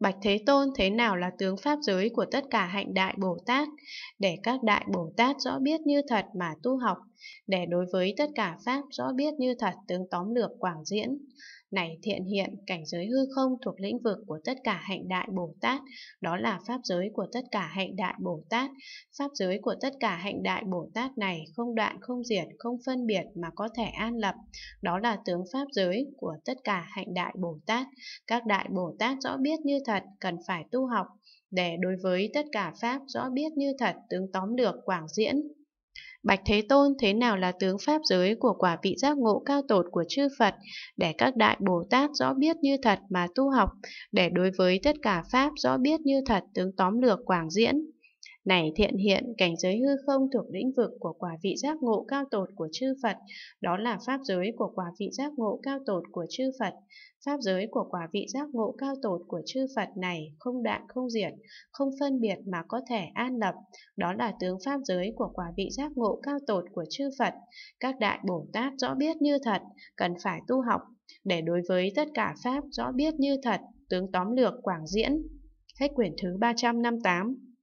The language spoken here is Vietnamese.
Bạch Thế Tôn thế nào là tướng Pháp giới của tất cả hạnh đại Bồ Tát, để các đại Bồ Tát rõ biết như thật mà tu học, để đối với tất cả Pháp rõ biết như thật tướng tóm lược quảng diễn này thiện hiện cảnh giới hư không thuộc lĩnh vực của tất cả hạnh đại Bồ Tát, đó là pháp giới của tất cả hạnh đại Bồ Tát. Pháp giới của tất cả hạnh đại Bồ Tát này không đoạn, không diệt, không phân biệt mà có thể an lập, đó là tướng pháp giới của tất cả hạnh đại Bồ Tát. Các đại Bồ Tát rõ biết như thật cần phải tu học để đối với tất cả pháp rõ biết như thật tướng tóm được quảng diễn Bạch Thế Tôn thế nào là tướng pháp giới của quả vị giác ngộ cao tột của chư Phật, để các đại Bồ Tát rõ biết như thật mà tu học, để đối với tất cả Pháp rõ biết như thật tướng tóm lược quảng diễn. Này thiện hiện, cảnh giới hư không thuộc lĩnh vực của quả vị giác ngộ cao tột của chư Phật, đó là pháp giới của quả vị giác ngộ cao tột của chư Phật. Pháp giới của quả vị giác ngộ cao tột của chư Phật này không đạn không diệt, không phân biệt mà có thể an lập, đó là tướng pháp giới của quả vị giác ngộ cao tột của chư Phật. Các đại Bồ Tát rõ biết như thật, cần phải tu học, để đối với tất cả pháp rõ biết như thật, tướng tóm lược quảng diễn. Hết quyển thứ 358